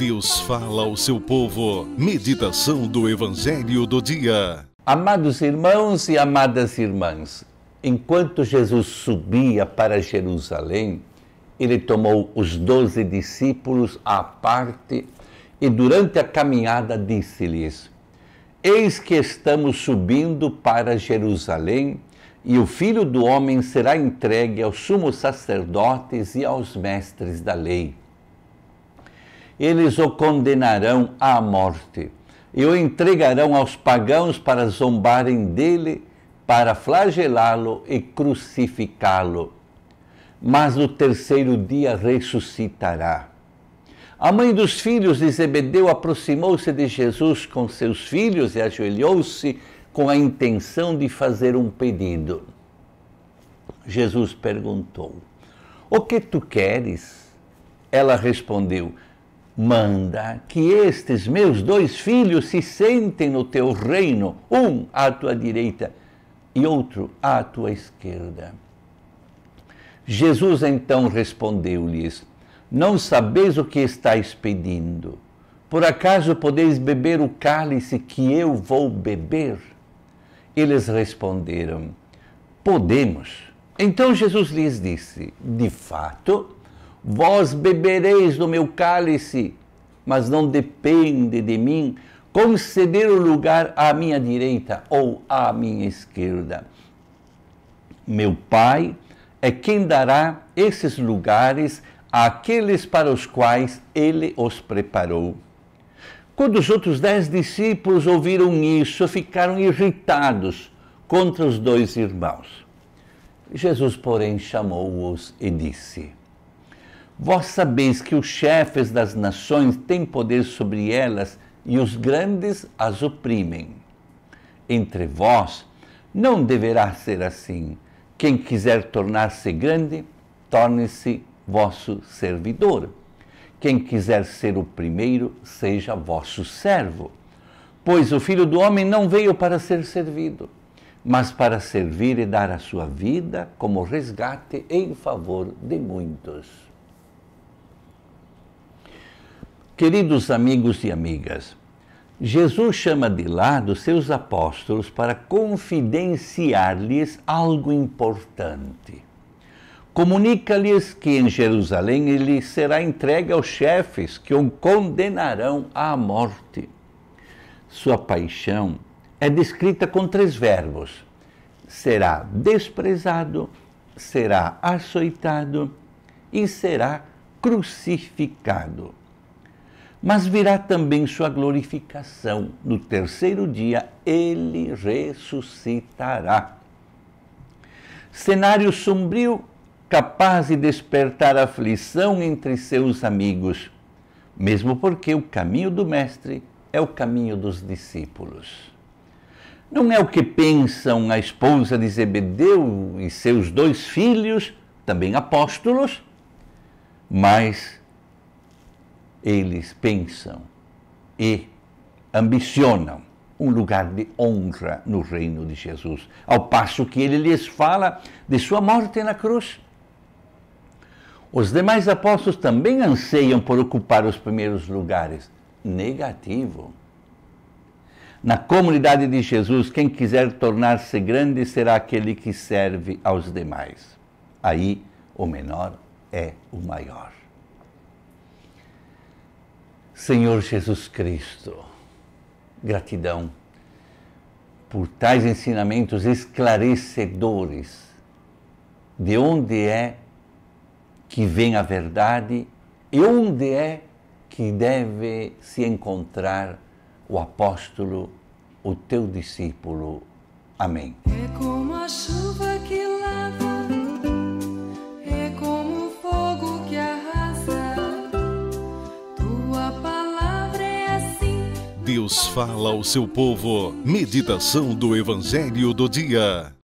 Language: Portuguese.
Deus fala ao seu povo. Meditação do Evangelho do Dia. Amados irmãos e amadas irmãs, enquanto Jesus subia para Jerusalém, ele tomou os doze discípulos à parte e, durante a caminhada, disse-lhes: Eis que estamos subindo para Jerusalém e o filho do homem será entregue aos sumos sacerdotes e aos mestres da lei eles o condenarão à morte e o entregarão aos pagãos para zombarem dele, para flagelá-lo e crucificá-lo. Mas no terceiro dia ressuscitará. A mãe dos filhos de Zebedeu aproximou-se de Jesus com seus filhos e ajoelhou-se com a intenção de fazer um pedido. Jesus perguntou: O que tu queres? Ela respondeu: manda que estes meus dois filhos se sentem no teu reino, um à tua direita e outro à tua esquerda. Jesus então respondeu-lhes: Não sabeis o que estáis pedindo. Por acaso podeis beber o cálice que eu vou beber? Eles responderam: Podemos. Então Jesus lhes disse: De fato, Vós bebereis do meu cálice, mas não depende de mim conceder o lugar à minha direita ou à minha esquerda. Meu Pai é quem dará esses lugares àqueles para os quais ele os preparou. Quando os outros dez discípulos ouviram isso, ficaram irritados contra os dois irmãos. Jesus, porém, chamou-os e disse: Vós sabeis que os chefes das nações têm poder sobre elas e os grandes as oprimem. Entre vós não deverá ser assim. Quem quiser tornar-se grande, torne-se vosso servidor. Quem quiser ser o primeiro, seja vosso servo. Pois o filho do homem não veio para ser servido, mas para servir e dar a sua vida como resgate em favor de muitos. Queridos amigos e amigas, Jesus chama de lado seus apóstolos para confidenciar-lhes algo importante. Comunica-lhes que em Jerusalém ele será entregue aos chefes que o condenarão à morte. Sua paixão é descrita com três verbos: será desprezado, será açoitado e será crucificado mas virá também sua glorificação. No terceiro dia ele ressuscitará. Cenário sombrio, capaz de despertar aflição entre seus amigos, mesmo porque o caminho do Mestre é o caminho dos discípulos. Não é o que pensam a esposa de Zebedeu e seus dois filhos, também apóstolos, mas eles pensam e ambicionam um lugar de honra no reino de Jesus, ao passo que ele lhes fala de sua morte na cruz. Os demais apóstolos também anseiam por ocupar os primeiros lugares. Negativo. Na comunidade de Jesus, quem quiser tornar-se grande será aquele que serve aos demais. Aí o menor é o maior. Senhor Jesus Cristo, gratidão por tais ensinamentos esclarecedores de onde é que vem a verdade e onde é que deve se encontrar o apóstolo, o teu discípulo. Amém. É Deus fala ao seu povo. Meditação do Evangelho do Dia.